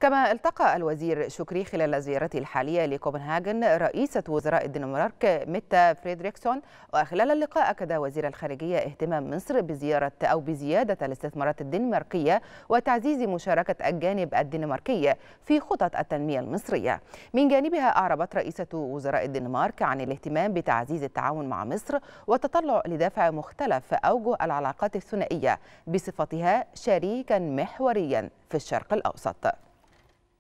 كما التقى الوزير شكري خلال زيارته الحالية لكوبنهاجن رئيسة وزراء الدنمارك ميتا فريدريكسون وخلال اللقاء أكد وزير الخارجية اهتمام مصر بزيارة أو بزيادة الاستثمارات الدنماركية وتعزيز مشاركة الجانب الدنماركي في خطط التنمية المصرية من جانبها أعربت رئيسة وزراء الدنمارك عن الاهتمام بتعزيز التعاون مع مصر والتطلع لدفع مختلف أوجه العلاقات الثنائية بصفتها شريكا محوريا في الشرق الأوسط